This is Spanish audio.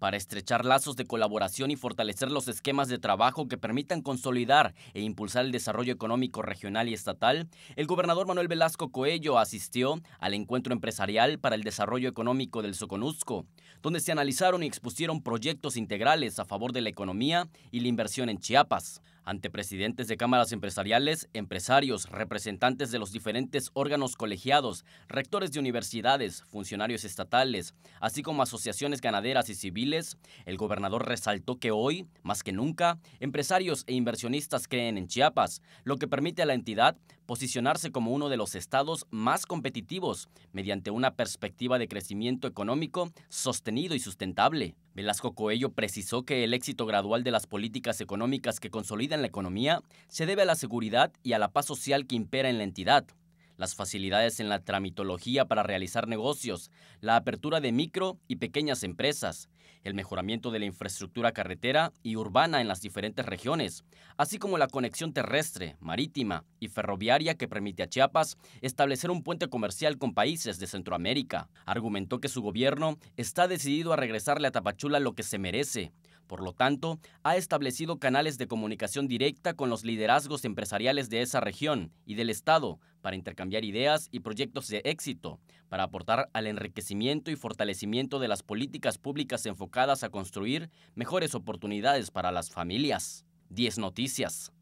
para estrechar lazos de colaboración y fortalecer los esquemas de trabajo que permitan consolidar e impulsar el desarrollo económico regional y estatal, el gobernador Manuel Velasco Coello asistió al encuentro empresarial para el desarrollo económico del Soconusco, donde se analizaron y expusieron proyectos integrales a favor de la economía y la inversión en Chiapas ante presidentes de cámaras empresariales, empresarios, representantes de los diferentes órganos colegiados, rectores de universidades, funcionarios estatales, así como asociaciones ganaderas y civiles, el gobernador resaltó que hoy, más que nunca, empresarios e inversionistas creen en Chiapas, lo que permite a la entidad posicionarse como uno de los estados más competitivos mediante una perspectiva de crecimiento económico sostenido y sustentable. Velasco Coello precisó que el éxito gradual de las políticas económicas que consolidan la economía se debe a la seguridad y a la paz social que impera en la entidad, las facilidades en la tramitología para realizar negocios, la apertura de micro y pequeñas empresas, el mejoramiento de la infraestructura carretera y urbana en las diferentes regiones, así como la conexión terrestre, marítima y ferroviaria que permite a Chiapas establecer un puente comercial con países de Centroamérica. Argumentó que su gobierno está decidido a regresarle a Tapachula lo que se merece. Por lo tanto, ha establecido canales de comunicación directa con los liderazgos empresariales de esa región y del Estado para intercambiar ideas y proyectos de éxito, para aportar al enriquecimiento y fortalecimiento de las políticas públicas enfocadas a construir mejores oportunidades para las familias. 10 Noticias.